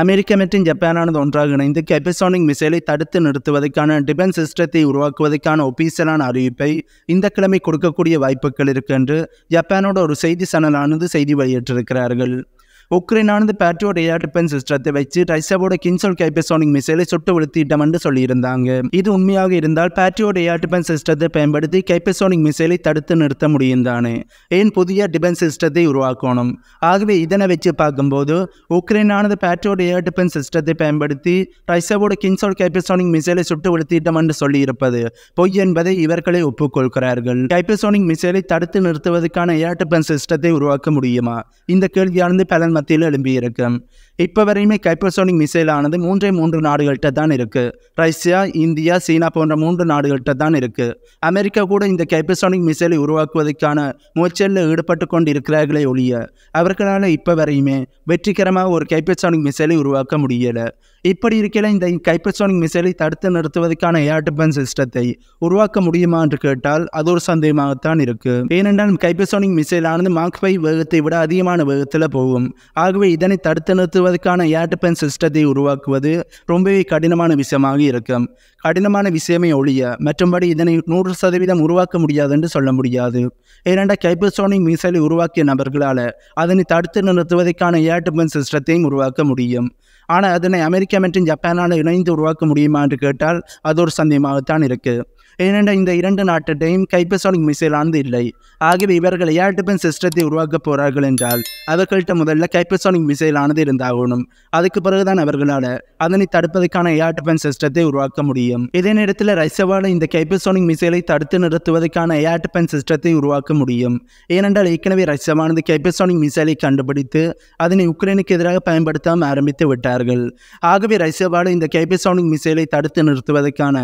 அமெரிக்க மற்றும் ஜப்பானானது ஒன்றாக இணைந்து கெபிசானிக் மிசைலை தடுத்து நிறுத்துவதற்கான டிஃபென்ஸ் சிஸ்டத்தை உருவாக்குவதற்கான ஒபீசியலான அறிவிப்பை இந்த கிழமை கொடுக்கக்கூடிய வாய்ப்புகள் இருக்கு என்று ஜப்பானோட ஒரு செய்தி சேனலானது செய்தி வெளியிட்டிருக்கிறார்கள் உக்ரைனானது பாட்ரியோட் ஏர் டிஃபென்ஸ் சிஸ்டத்தை வச்சு ரஷ்யாவோட கின்சோல் கைப்பசோனிக் மிசைலை சுட்டு விழுத்திட்டம் என்று சொல்லியிருந்தாங்க இது உண்மையாக இருந்தால் பாட்ரியோட் ஏர் டிஃபென்ஸ் சிஸ்டத்தை பயன்படுத்தி கைப்பசோனிக் மிசைலை தடுத்து நிறுத்த முடியும் தானே ஏன் புதிய டிஃபென்ஸ் சிஸ்டத்தை உருவாக்கணும் ஆகவே இதனை வச்சு பார்க்கும்போது உக்ரைனானது பாட்ரியோட் ஏர் டிஃபென்ஸ் சிஸ்டத்தை பயன்படுத்தி ரஷ்யாவோட கின்சோல் கைப்பசோனிக் மிசைலை சுட்டு விழுத்திட்டம் என்று சொல்லியிருப்பது பொய் என்பதை இவர்களை ஒப்புக்கொள்கிறார்கள் கைப்பசோனிக் மிசைலை தடுத்து நிறுத்துவதற்கான ஏர் டிஃபென்ஸ் சிஸ்டத்தை உருவாக்க முடியுமா இந்த கேள்வியானது பலன் மத்தியில் எழும்பியிருக்கும் இப்போ வரையுமே கைப்பர்சோனிக் மிசைலானது மூன்றே மூன்று நாடுகள்கிட்ட தான் இருக்குது ரஷ்யா இந்தியா சீனா போன்ற மூன்று நாடுகள்கிட்ட தான் இருக்குது அமெரிக்கா கூட இந்த கைப்பர்சோனிக் மிசைலை உருவாக்குவதற்கான முயற்சியில் ஈடுபட்டு கொண்டு இருக்கிறார்களே ஒழிய அவர்களால் இப்போ வரையுமே வெற்றிகரமாக ஒரு கைப்பர்சோனிக் மிசைலை உருவாக்க முடியலை இப்படி இருக்கல இந்த கைப்பர்சோனிக் மிசைலை தடுத்து நிறுத்துவதற்கான ஏர் டிஃபன்ஸ் சிஸ்டத்தை உருவாக்க முடியுமா என்று கேட்டால் அது ஒரு சந்தேகமாகத்தான் இருக்குது ஏனென்றால் கைப்பர்சோனிக் மிசைலானது மாக் வேகத்தை விட அதிகமான வேகத்தில் போகும் ஆகவே இதனை தடுத்து நிறுத்துவ செய்வதற்கான ஏர் டிபென் சிஸ்டத்தை உருவாக்குவது ரொம்பவே கடினமான விஷயமாக இருக்கும் கடினமான விஷயமே ஒழிய மற்றும்படி இதனை நூறு சதவீதம் உருவாக்க முடியாது என்று சொல்ல முடியாது இரண்டா கைபசோனிக் மிசைலை உருவாக்கிய நபர்களால் அதனை தடுத்து நிறுத்துவதற்கான ஏட்டு டிபென் சிஸ்டத்தையும் உருவாக்க முடியும் ஆனால் அதனை அமெரிக்கா மற்றும் ஜப்பானால் இணைந்து உருவாக்க முடியுமா என்று கேட்டால் அது ஒரு சந்தேகமாகத்தான் இருக்குது ஏனென்றால் இந்த இரண்டு நாட்டையும் கைப்பசானிக் மிசைலானது இல்லை ஆகவே இவர்கள் ஏர் டிஃபென்ஸ் சிஸ்டத்தை உருவாக்கப் போகிறார்கள் என்றால் அவர்கள்ட்ட முதல்ல கைப்பசானிக் மிசைலானது இருந்தாகணும் அதுக்கு பிறகுதான் அவர்களால் அதனை தடுப்பதற்கான ஏர் டிஃபென்ஸ் சிஸ்டத்தை உருவாக்க முடியும் இதே நேரத்தில் ரஷ்யாவால் இந்த கைப்பசானிக் மிசைலை தடுத்து நிறுத்துவதற்கான ஏர் டிஃபென்ஸ் சிஸ்டத்தை உருவாக்க முடியும் ஏனென்றால் ஏற்கனவே ரஷ்யாவானது கைப்பசானிக் மிசைலை கண்டுபிடித்து அதனை உக்ரைனுக்கு எதிராக பயன்படுத்தாமல் ஆரம்பித்து விட்டார்கள் ஆகவே ரஷ்யாவால் இந்த கைப்பசானிக் மிசைலை தடுத்து நிறுத்துவதற்கான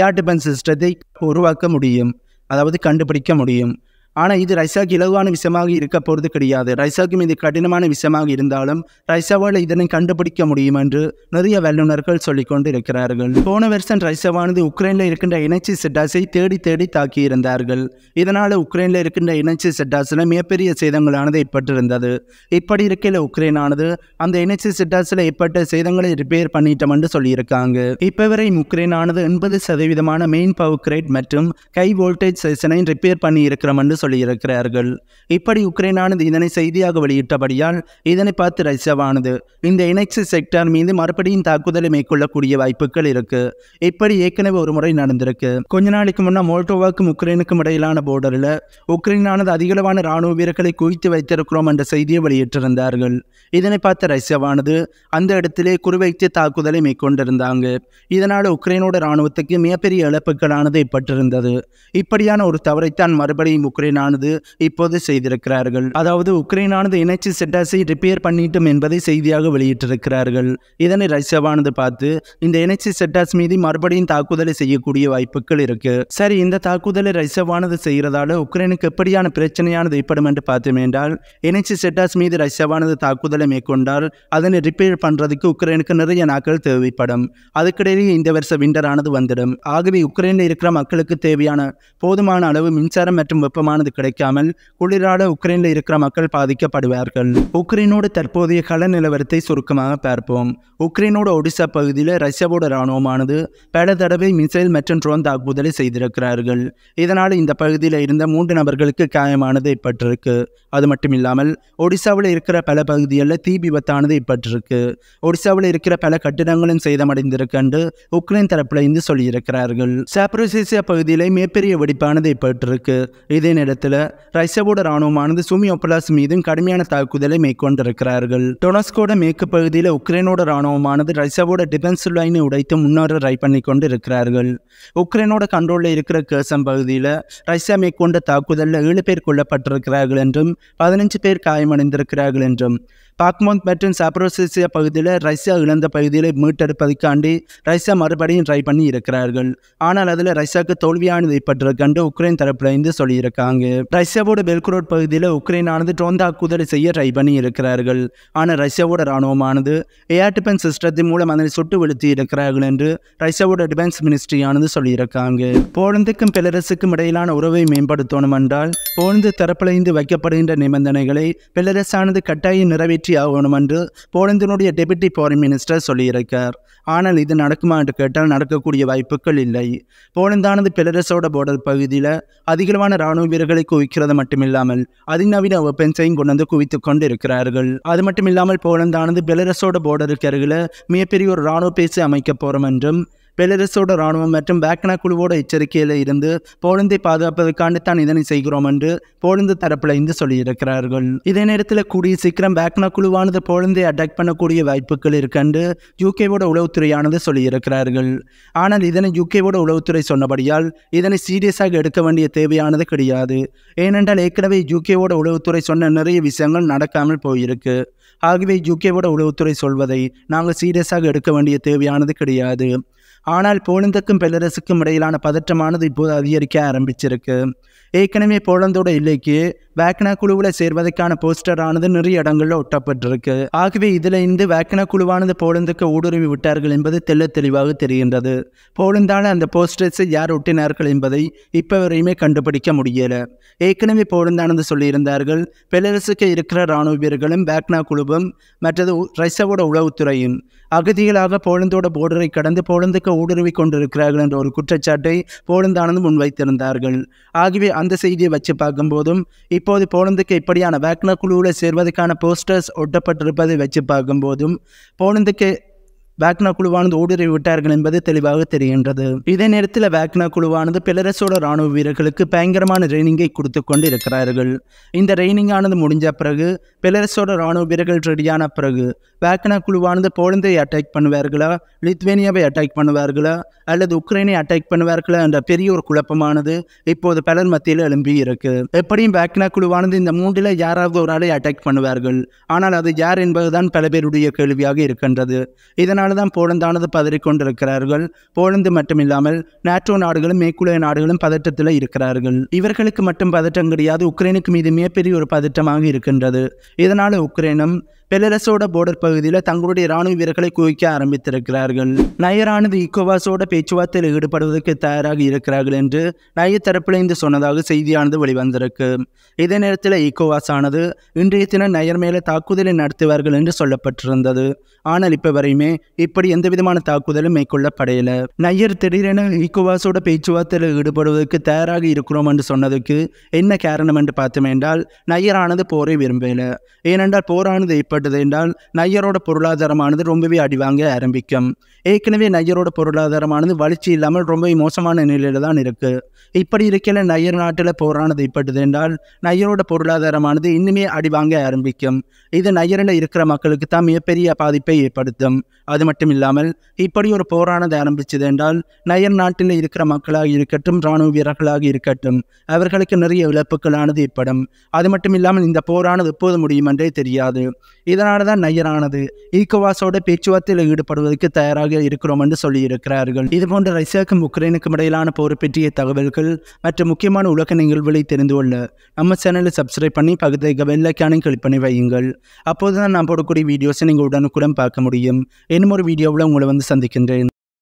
ஏர் டிஃபென்ஸ் சிஸ்டத்தை உருவாக்க முடியும் அதாவது கண்டுபிடிக்க முடியும் ஆனால் இது ரைசாக்கு இலவான விஷயமாக இருக்க போகிறது கிடையாது ரைசாக்கும் இது கடினமான விஷயமாக இருந்தாலும் ரைசாவால் இதனை கண்டுபிடிக்க முடியும் என்று நிறைய வல்லுநர்கள் சொல்லிக்கொண்டு இருக்கிறார்கள் போன வருஷம் ரைசாவானது உக்ரைனில் இருக்கின்ற இணைச்சி செட்டாஸை தேடி தேடி தாக்கியிருந்தார்கள் இதனால் உக்ரைனில் இருக்கின்ற இணைச்சி செட்டாஸில் மிகப்பெரிய சேதங்களானது ஏற்பட்டிருந்தது இப்படி இருக்கையில் உக்ரைனானது அந்த இணைச்சி செட்டாஸில் ஏற்பட்ட சேதங்களை ரிப்பேர் பண்ணிட்டோம் என்று சொல்லியிருக்காங்க இப்போ வரை உக்ரைனானது எண்பது சதவீதமான மெயின் பவர் கிரேட் மற்றும் கை வோல்டேஜ் செஷனை ரிப்பேர் பண்ணி இருக்கிறோம் என்று சொல்லியிருக்கிறார்கள் இப்படி உக்ரைனானது இதனை செய்தியாக வெளியிட்டபடியால் இதனை பார்த்து ரஷ்யாவானது இந்த இணைச்சி செக்டார் மீது மறுபடியும் தாக்குதலை மேற்கொள்ளக்கூடிய வாய்ப்புகள் இருக்கு இப்படி ஏற்கனவே ஒரு முறை நடந்திருக்கு கொஞ்ச நாளைக்கு முன்னா மோல்டோவாக்கும் உக்ரைனுக்கும் இடையிலான போர்டரில் உக்ரைனானது அதிகளவான இராணுவ வீரர்களை குவித்து வைத்திருக்கிறோம் என்ற செய்தியை வெளியிட்டிருந்தார்கள் இதனை பார்த்த ரஷ்யாவானது அந்த இடத்திலே குறிவைத்து தாக்குதலை மேற்கொண்டிருந்தாங்க இதனால் உக்ரைனோட இராணுவத்துக்கு மிகப்பெரிய இழப்புகளானது ஏற்பட்டிருந்தது இப்படியான ஒரு தவறைத்தான் மறுபடியும் உக்ரைன் உக்ரைனானது இப்போது செய்திருக்கிறார்கள் அதாவது உக்ரைனானது இணைச்சி செட்டாஸை ரிப்பேர் பண்ணிட்டும் என்பதை செய்தியாக வெளியிட்டிருக்கிறார்கள் இதனை ரஷ்யாவானது பார்த்து இந்த இணைச்சி செட்டாஸ் மீது மறுபடியும் தாக்குதலை செய்யக்கூடிய வாய்ப்புகள் இருக்கு சரி இந்த தாக்குதலை ரஷ்யாவானது செய்கிறதால உக்ரைனுக்கு எப்படியான பிரச்சனையானது ஏற்படும் என்று பார்த்தோம் என்றால் இணைச்சி செட்டாஸ் மீது ரஷ்யாவானது தாக்குதலை மேற்கொண்டால் அதனை ரிப்பேர் பண்றதுக்கு உக்ரைனுக்கு நிறைய நாட்கள் தேவைப்படும் அதுக்கிடையே இந்த வருஷ விண்டரானது வந்துடும் ஆகவே உக்ரைனில் இருக்கிற மக்களுக்கு தேவையான போதுமான அளவு மின்சாரம் மற்றும் வெப்பமான தீர்வானது கிடைக்காமல் குளிரால உக்ரைனில் இருக்கிற மக்கள் பாதிக்கப்படுவார்கள் உக்ரைனோட தற்போதைய கள நிலவரத்தை சுருக்கமாக பார்ப்போம் உக்ரைனோட ஒடிசா பகுதியில் ரஷ்யாவோட இராணுவமானது பல தடவை மிசைல் மற்றும் ட்ரோன் தாக்குதலை செய்திருக்கிறார்கள் இதனால் இந்த பகுதியில் இருந்த மூன்று நபர்களுக்கு காயமானது ஏற்பட்டிருக்கு அது மட்டும் இல்லாமல் ஒடிசாவில் இருக்கிற பல பகுதிகளில் தீ விபத்தானது ஏற்பட்டிருக்கு ஒடிசாவில் இருக்கிற பல கட்டிடங்களும் சேதமடைந்திருக்கென்று உக்ரைன் தரப்பில் இருந்து சொல்லியிருக்கிறார்கள் சாப்ரோசேசியா பகுதியில் மிகப்பெரிய வெடிப்பானது ஏற்பட்டிருக்கு இதே இடத்துல ரஷ்யாவோட ராணுவமானது சுமி ஒப்பலாஸ் மீதும் கடுமையான தாக்குதலை மேற்கொண்டிருக்கிறார்கள் டொனஸ்கோட மேற்கு பகுதியில் உக்ரைனோட ராணுவமானது ரஷ்யாவோட டிஃபென்ஸ் லைனை உடைத்து முன்னோர ரை பண்ணி கொண்டு இருக்கிறார்கள் உக்ரைனோட கண்ட்ரோலில் இருக்கிற கேசம் பகுதியில் ரஷ்யா மேற்கொண்ட தாக்குதலில் ஏழு பேர் கொல்லப்பட்டிருக்கிறார்கள் என்றும் பதினஞ்சு பேர் காயமடைந்திருக்கிறார்கள் என்றும் பாக்மோந்த் மற்றும் சாப்ரோசிசிய பகுதியில் ரஷ்யா இழந்த பகுதியில் மீட்டெடுப்பதற்காண்டி ரஷ்யா மறுபடியும் ட்ரை பண்ணி இருக்கிறார்கள் ஆனால் அதில் ரஷ்யாவுக்கு தோல்வியானது ஏற்பட்டிருக்கன்று உக்ரைன் தரப்பில் இருந்து சொல்லியிருக்காங்க ரஷ்யாவோட பெல்க்ரோட் பகுதியில் உக்ரைனானது ட்ரோன் தாக்குதலை செய்ய ட்ரை பண்ணி இருக்கிறார்கள் ஆனால் ரஷ்யாவோட இராணுவமானது ஏர் டிஃபென்ஸ் சிஸ்டத்தின் மூலம் அதனை சுட்டு வீழ்த்தி இருக்கிறார்கள் என்று ரஷ்யாவோட டிஃபென்ஸ் மினிஸ்ட்ரியானது சொல்லியிருக்காங்க போலந்துக்கும் பெலரசுக்கும் இடையிலான உறவை மேம்படுத்தணும் என்றால் போலந்து தரப்பிலிருந்து வைக்கப்படுகின்ற நிபந்தனைகளை பெலரசானது கட்டாயம் நிறைவேற்றி ஆகணும் என்று போலந்தினுடைய டெபுட்டி ஃபாரின் மினிஸ்டர் சொல்லியிருக்கார் ஆனால் இது நடக்குமா என்று கேட்டால் நடக்கக்கூடிய வாய்ப்புகள் இல்லை போலந்தானது பெலரசோட போர்டர் பகுதியில் அதிகமான இராணுவ வீரர்களை குவிக்கிறது மட்டுமில்லாமல் அதிநவீன வெப்பன்ஸையும் கொண்டு வந்து குவித்து கொண்டு இருக்கிறார்கள் அது மட்டுமில்லாமல் போலந்தானது பெலரசோட போர்டருக்கு அருகில் மிகப்பெரிய ஒரு இராணுவ பேசி அமைக்க போகிறோம் என்றும் பெலரஸோட இராணுவம் மற்றும் பேக்கனா குழுவோட எச்சரிக்கையில் இருந்து போலந்தை பாதுகாப்பதற்காண்டு தான் இதனை செய்கிறோம் என்று போலந்து தரப்பில் இருந்து சொல்லியிருக்கிறார்கள் இதே நேரத்தில் கூடிய சீக்கிரம் வேக்னா குழுவானது போலந்தை அட்டாக் பண்ணக்கூடிய வாய்ப்புகள் இருக்கென்று யூகேவோட உளவுத்துறையானது சொல்லியிருக்கிறார்கள் ஆனால் இதனை யூகேவோட உளவுத்துறை சொன்னபடியால் இதனை சீரியஸாக எடுக்க வேண்டிய தேவையானது கிடையாது ஏனென்றால் ஏற்கனவே யூகேவோட உளவுத்துறை சொன்ன நிறைய விஷயங்கள் நடக்காமல் போயிருக்கு ஆகவே யூகேவோட உளவுத்துறை சொல்வதை நாங்கள் சீரியஸாக எடுக்க வேண்டிய தேவையானது கிடையாது ஆனால் போலந்துக்கும் பெலரசுக்கும் இடையிலான பதற்றமானது இப்போது அதிகரிக்க ஆரம்பிச்சிருக்கு ஏற்கனவே போலந்தோட இல்லைக்கு வேக்னா குழுவில் சேர்வதற்கான போஸ்டர் ஆனது நிறைய இடங்களில் ஒட்டப்பட்டிருக்கு ஆகவே இதில் இருந்து வேக்னா குழுவானது போலந்துக்கு ஊடுருவி விட்டார்கள் என்பது தெல்ல தெளிவாக தெரிகின்றது போலந்தால் அந்த போஸ்டர்ஸை யார் ஒட்டினார்கள் என்பதை இப்போ வரையுமே கண்டுபிடிக்க முடியல ஏற்கனவே போலந்தானது சொல்லியிருந்தார்கள் பெலரசுக்கு இருக்கிற இராணுவ வீரர்களும் வேக்னா குழு குழுவும் மற்றது ரஷ்யாவோட உளவுத்துறையும் அகதிகளாக போலந்தோட போர்டரை கடந்து போலந்துக்கு ஊடுருவி கொண்டிருக்கிறார்கள் என்ற ஒரு குற்றச்சாட்டை போலந்தானது முன்வைத்திருந்தார்கள் ஆகவே அந்த செய்தியை வச்சு பார்க்கும்போதும் இப்போது போலந்துக்கு இப்படியான வேக்னர் குழுவில் சேர்வதற்கான போஸ்டர்ஸ் ஒட்டப்பட்டிருப்பதை வச்சு பார்க்கும்போதும் போலந்துக்கு வேக்னா குழுவானது ஊடுருவி விட்டார்கள் என்பது தெளிவாக தெரிகின்றது இதே நேரத்தில் வேக்னா குழுவானது பிளரசோட ராணுவ வீரர்களுக்கு பயங்கரமான ட்ரைனிங்கை கொடுத்து கொண்டு இருக்கிறார்கள் இந்த ட்ரைனிங் ஆனது முடிஞ்ச பிறகு பிளரசோட ராணுவ வீரர்கள் ரெடியான பிறகு வேக்னா குழுவானது போலந்தை அட்டாக் பண்ணுவார்களா லித்வேனியாவை அட்டாக் பண்ணுவார்களா அல்லது உக்ரைனை அட்டாக் பண்ணுவார்களா என்ற பெரிய ஒரு குழப்பமானது இப்போது பலர் மத்தியில் எழும்பி இருக்கு எப்படியும் வேக்னா குழுவானது இந்த மூன்றில் யாராவது ஒரு ஆளை அட்டாக் பண்ணுவார்கள் ஆனால் அது யார் என்பதுதான் பல பேருடைய கேள்வியாக இருக்கின்றது இதனால் அதனால தான் போலந்தானது பதறிக்கொண்டிருக்கிறார்கள் போலந்து மட்டுமில்லாமல் நேட்டோ நாடுகளும் மேற்குலைய நாடுகளும் பதற்றத்தில் இருக்கிறார்கள் இவர்களுக்கு மட்டும் பதற்றம் கிடையாது உக்ரைனுக்கு மீது மிகப்பெரிய ஒரு பதட்டமாக இருக்கின்றது இதனால் உக்ரைனும் பெலரசோட போர்டர் பகுதியில் தங்களுடைய ராணுவ வீரர்களை குவிக்க ஆரம்பித்திருக்கிறார்கள் நயரானது இக்கோவாசோட பேச்சுவார்த்தையில் ஈடுபடுவதற்கு தயாராக இருக்கிறார்கள் என்று நய இருந்து சொன்னதாக செய்தியானது வெளிவந்திருக்கு இதே நேரத்தில் இக்கோவாஸ் ஆனது இன்றைய தினம் நயர் மேலே தாக்குதலை நடத்துவார்கள் என்று சொல்லப்பட்டிருந்தது ஆனால் இப்போ வரையுமே இப்படி எந்த விதமான தாக்குதலும் மேற்கொள்ளப்படையில நையர் திடீரென இக்கோவாசோட பேச்சுவார்த்தையில் ஈடுபடுவதற்கு தயாராக இருக்கிறோம் என்று சொன்னதுக்கு என்ன காரணம் என்று பார்த்தோம் என்றால் நையரானது போரை விரும்பல ஏனென்றால் போரானது இப்படி ஏற்பட்டது என்றால் நையரோட பொருளாதாரமானது ரொம்பவே அடிவாங்க ஆரம்பிக்கும் ஏற்கனவே நையரோட பொருளாதாரமானது வளர்ச்சி இல்லாமல் ரொம்பவே மோசமான நிலையில தான் இருக்கு இப்படி இருக்கல நையர் நாட்டில் போரானது ஏற்பட்டது என்றால் நையரோட பொருளாதாரமானது இன்னுமே அடிவாங்க ஆரம்பிக்கும் இது நையரில் இருக்கிற மக்களுக்கு தான் மிகப்பெரிய பாதிப்பை ஏற்படுத்தும் அது மட்டும் இல்லாமல் இப்படி ஒரு போரானது ஆரம்பித்தது என்றால் நயர் நாட்டில் இருக்கிற மக்களாக இருக்கட்டும் இராணுவ வீரர்களாக இருக்கட்டும் அவர்களுக்கு நிறைய இழப்புகளானது ஏற்படும் அது மட்டும் இல்லாமல் இந்த போரானது எப்போது முடியும் என்றே தெரியாது இதனால தான் நயரானது ஈக்கோவாஸோட பேச்சுவார்த்தையில் ஈடுபடுவதற்கு தயாராக இருக்கிறோம் என்று சொல்லியிருக்கிறார்கள் இதுபோன்ற ரஷ்யாவுக்கும் உக்ரைனுக்கும் இடையிலான போர் பற்றிய தகவல்கள் மற்றும் முக்கியமான உலக நிகழ்வுகளை தெரிந்து கொள்ள நம்ம சேனலை சப்ஸ்கிரைப் பண்ணி பக்கத்தில் வெள்ளைக்கான கிளிக் பண்ணி வையுங்கள் அப்போது தான் நான் போடக்கூடிய வீடியோஸை நீங்கள் உடனுக்குடன் பார்க்க முடியும் இன்னும் ஒரு வீடியோவில் உங்களை வந்து சந்திக்கின்றேன்